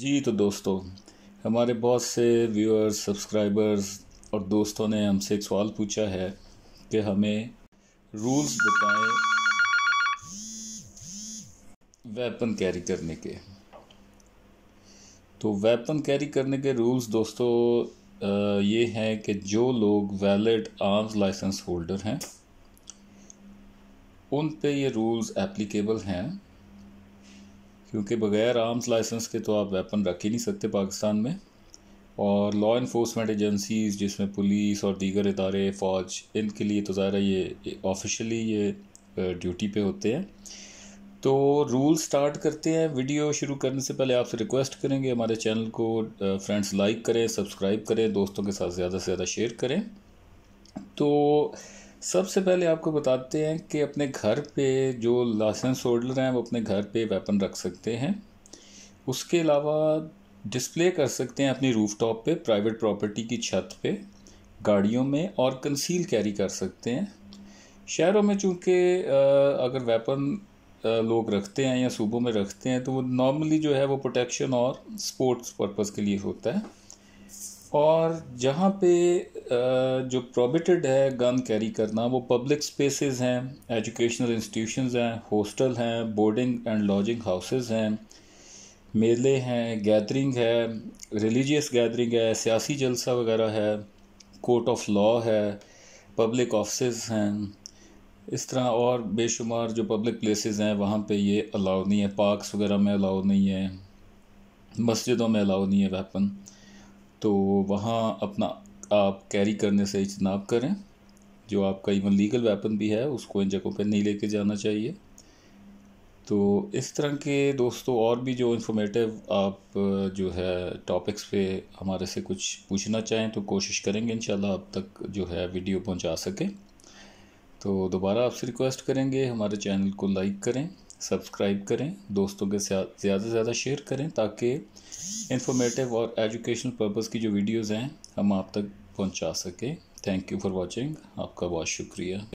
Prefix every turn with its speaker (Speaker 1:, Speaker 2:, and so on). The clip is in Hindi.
Speaker 1: जी तो दोस्तों हमारे बहुत से व्यूअर्स सब्सक्राइबर्स और दोस्तों ने हमसे एक सवाल पूछा है कि हमें रूल्स बताएं वेपन कैरी करने के तो वेपन कैरी करने के रूल्स दोस्तों ये हैं कि जो लोग वैलिड आर्म्स लाइसेंस होल्डर हैं उन पे ये रूल्स एप्लीकेबल हैं क्योंकि बगैर आर्म्स लाइसेंस के तो आप वेपन रख ही नहीं सकते पाकिस्तान में और लॉ इन्फोर्समेंट एजेंसीज जिसमें पुलिस और दीगर इदारे फ़ौज इनके लिए तो ज़ाहिर ये ऑफिशली ये ड्यूटी पे होते हैं तो रूल स्टार्ट करते हैं वीडियो शुरू करने से पहले आपसे रिक्वेस्ट करेंगे हमारे चैनल को फ्रेंड्स लाइक करें सब्सक्राइब करें दोस्तों के साथ ज़्यादा से ज़्यादा शेयर करें तो सबसे पहले आपको बताते हैं कि अपने घर पे जो लाइसेंस होल्डर हैं वो अपने घर पे वेपन रख सकते हैं उसके अलावा डिस्प्ले कर सकते हैं अपनी रूफ टॉप पर प्राइवेट प्रॉपर्टी की छत पे गाड़ियों में और कंसील कैरी कर सकते हैं शहरों में चूँकि अगर वेपन लोग रखते हैं या सूबों में रखते हैं तो वो नॉर्मली जो है वो प्रोटेक्शन और स्पोर्ट्स पर्पज़ के लिए होता है और जहाँ पे जो प्रोबिटेड है गन कैरी करना वो पब्लिक स्पेसेस हैं एजुकेशनल इंस्टीट्यूशंस हैं हॉस्टल हैं बोर्डिंग एंड लॉजिंग हाउसेस हैं मेले हैं गैदरिंग है रिलीजियस गैदरिंग है सियासी जलसा वगैरह है कोर्ट ऑफ लॉ है पब्लिक ऑफिस हैं इस तरह और बेशुमार जो पब्लिक प्लेसेस हैं वहाँ पे ये अलाउ नहीं है पार्क्स वगैरह में अलाउ नहीं है मस्जिदों में अलाउ नहीं है वेपन तो वहाँ अपना आप कैरी करने से इजनाब करें जो आपका इवन लीगल वेपन भी है उसको इन जगहों पर नहीं लेके जाना चाहिए तो इस तरह के दोस्तों और भी जो इन्फॉर्मेटिव आप जो है टॉपिक्स पे हमारे से कुछ पूछना चाहें तो कोशिश करेंगे इंशाल्लाह अब तक जो है वीडियो पहुंचा सकें तो दोबारा आपसे रिक्वेस्ट करेंगे हमारे चैनल को लाइक करें सब्सक्राइब करें दोस्तों के साथ ज़्यादा से ज़्यादा शेयर करें ताकि इंफॉर्मेटिव और एजुकेशनल पर्पज़ की जो वीडियोज़ हैं हम आप तक पहुंचा सकें थैंक यू फॉर वाचिंग आपका बहुत शुक्रिया